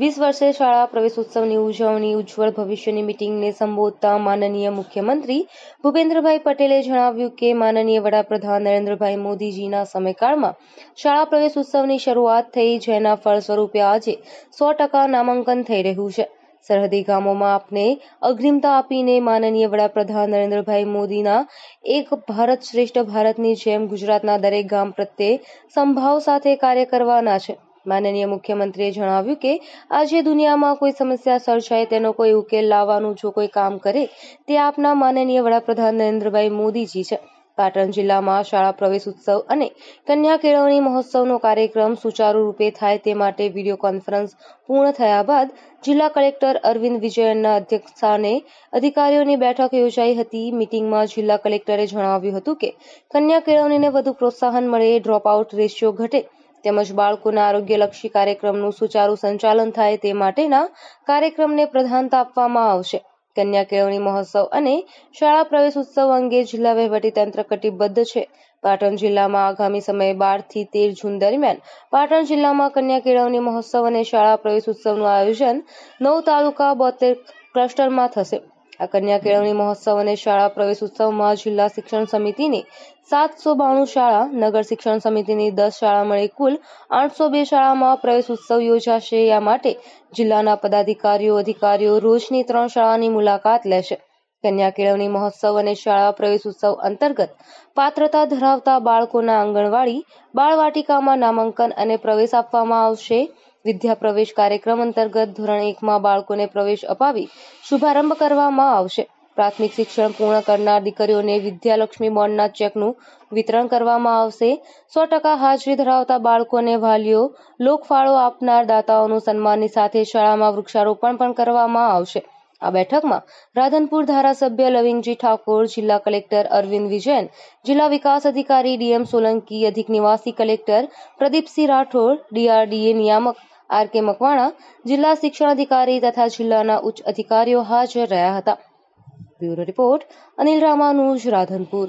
વીસ વર્ષે શાળા પ્રવેશ ઉત્સવની ઉજવણી ઉજ્જવળ ભવિષ્યની મિટિંગને સંબોધતા માનનીય મુખ્યમંત્રી ભૂપેન્દ્રભાઈ પટેલે જણાવ્યું કે માનનીય વડાપ્રધાન નરેન્દ્રભાઈ મોદીજીના સમયકાળમાં શાળા પ્રવેશ ઉત્સવની શરૂઆત થઈ જેના ફળસ્વરૂપે આજે સો ટકા નામાંકન થઈ રહ્યું છે સરહદી ગામોમાં આપને અગ્રિમતા આપીને માનનીય વડાપ્રધાન નરેન્દ્રભાઈ મોદીના એક ભારત શ્રેષ્ઠ ભારતની જેમ ગુજરાતના દરેક ગામ પ્રત્યે સંભાવ સાથે કાર્ય કરવાના છે માનનીય મુખ્યમંત્રીએ જણાવ્યું કે આજે દુનિયામાં કોઈ સમસ્યા સર્જાય તેનો કોઈ ઉકેલ લાવવાનું જો કોઈ કામ કરે તે આપના માનનીય વડાપ્રધાન નરેન્દ્રભાઈ મોદીજી છે પાટણ જિલ્લામાં શાળા પ્રવેશ ઉત્સવ અને કન્યા કેળવણી મહોત્સવનો કાર્યક્રમ સુચારુ રૂપે થાય તે માટે વિડીયો કોન્ફરન્સ પૂર્ણ થયા બાદ જિલ્લા કલેક્ટર અરવિંદ વિજયનના અધ્યક્ષસ્થાને અધિકારીઓની બેઠક યોજાઈ હતી મિટિંગમાં જિલ્લા કલેક્ટરે જણાવ્યું હતું કે કન્યા કેળવણીને વધુ પ્રોત્સાહન મળે ડ્રોપઆઉટ રેશિયો ઘટે તેમજ બાળકોના આરોગ્યલક્ષી કાર્યક્રમનું સુચારુ સંચાલન થાય તે માટેના કાર્યક્રમને પ્રધાનતા આપવામાં આવશે કન્યા કેળવણી મહોત્સવ અને શાળા પ્રવેશ ઉત્સવ અંગે જિલ્લા વહીવટીતંત્ર કટિબદ્ધ છે પાટણ જિલ્લામાં આગામી સમયે બારથી તેર જૂન દરમિયાન પાટણ જિલ્લામાં કન્યા કેળવણી મહોત્સવ અને શાળા પ્રવેશ ઉત્સવનું આયોજન નવ તાલુકા બોતેર ક્લસ્ટરમાં થશે આ કન્યા કેળવણી મહોત્સવ અને શાળા પ્રવેશ ઉત્સવમાં જિલ્લા શિક્ષણ સમિતિની સાતસો બાણું શાળા નગર શિક્ષણ સમિતિની દસ શાળા મળી કુલ આઠસો બે શાળામાં પ્રવેશ ઉત્સવ યોજાશે આ માટે જિલ્લાના પદાધિકારીઓ અધિકારીઓ રોજની ત્રણ શાળાની મુલાકાત લેશે કન્યા કેળવણી મહોત્સવ અને શાળા પ્રવેશ ઉત્સવ અંતર્ગત પાત્રતા ધરાવતા બાળકોના આંગણવાડી બાળવાટિકામાં નામાંકન અને પ્રવેશ આપવામાં આવશે વિદ્યા પ્રવેશ કાર્યક્રમ અંતર્ગત ધોરણ એકમાં બાળકોને પ્રવેશ અપાવી શુભારંભ કરવામાં આવશે પ્રાથમિક શિક્ષણ પૂર્ણ કરનાર દીકરીઓને વિદ્યાલક્ષ્મી બોન્ડના ચેકનું વિતરણ કરવામાં આવશે સો ટકા હાજરી ધરાવતા બાળકોને વાલીઓ લોકફાળો આપનાર દાતાઓનું સન્માનની સાથે શાળામાં વૃક્ષારોપણ પણ કરવામાં આવશે આ બેઠકમાં રાધનપુર ધારાસભ્ય લવિંગજી ઠાકોર જિલ્લા કલેક્ટર અરવિંદ વિજયન જિલ્લા વિકાસ અધિકારી ડીએમ સોલંકી અધિક નિવાસી કલેક્ટર પ્રદીપસિંહ રાઠોડ ડીઆરડીએ નિયામક આર કે મકવાણા જિલ્લા શિક્ષણાધિકારી તથા જિલ્લાના ઉચ્ચ અધિકારીઓ હાજર રહ્યા હતા બ્યુરો રિપોર્ટ અનિલ રામાનુજ રાધનપુર